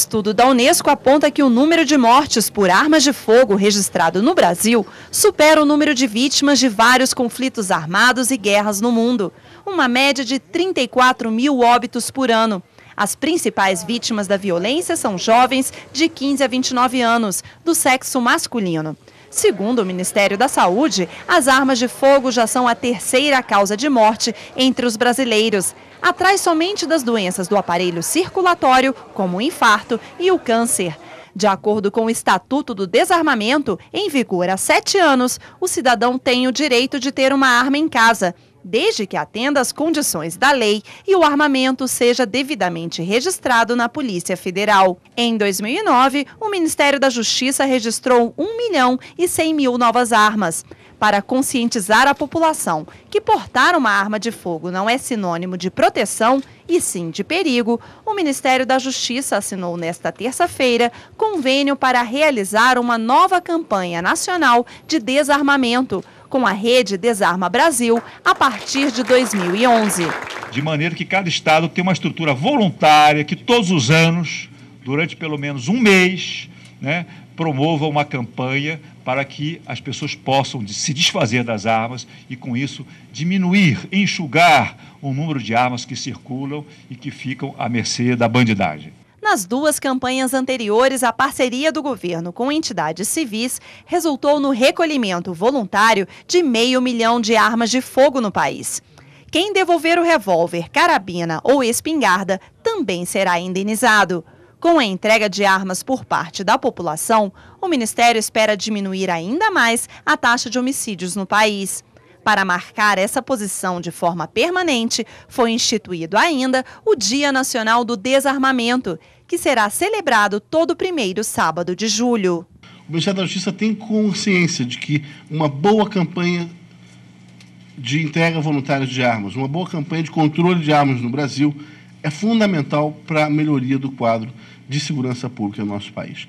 Estudo da Unesco aponta que o número de mortes por armas de fogo registrado no Brasil supera o número de vítimas de vários conflitos armados e guerras no mundo, uma média de 34 mil óbitos por ano. As principais vítimas da violência são jovens de 15 a 29 anos, do sexo masculino. Segundo o Ministério da Saúde, as armas de fogo já são a terceira causa de morte entre os brasileiros, atrás somente das doenças do aparelho circulatório, como o infarto e o câncer. De acordo com o Estatuto do Desarmamento, em vigor há sete anos, o cidadão tem o direito de ter uma arma em casa desde que atenda às condições da lei e o armamento seja devidamente registrado na Polícia Federal. Em 2009, o Ministério da Justiça registrou 1 milhão e 100 mil novas armas. Para conscientizar a população que portar uma arma de fogo não é sinônimo de proteção e sim de perigo, o Ministério da Justiça assinou nesta terça-feira convênio para realizar uma nova campanha nacional de desarmamento com a rede Desarma Brasil a partir de 2011. De maneira que cada estado tem uma estrutura voluntária que todos os anos, durante pelo menos um mês, né, promova uma campanha para que as pessoas possam se desfazer das armas e, com isso, diminuir, enxugar o número de armas que circulam e que ficam à mercê da bandidagem nas duas campanhas anteriores, a parceria do governo com entidades civis resultou no recolhimento voluntário de meio milhão de armas de fogo no país. Quem devolver o revólver, carabina ou espingarda também será indenizado. Com a entrega de armas por parte da população, o Ministério espera diminuir ainda mais a taxa de homicídios no país. Para marcar essa posição de forma permanente, foi instituído ainda o Dia Nacional do Desarmamento, que será celebrado todo primeiro sábado de julho. O Ministério da Justiça tem consciência de que uma boa campanha de entrega voluntária de armas, uma boa campanha de controle de armas no Brasil é fundamental para a melhoria do quadro de segurança pública no nosso país.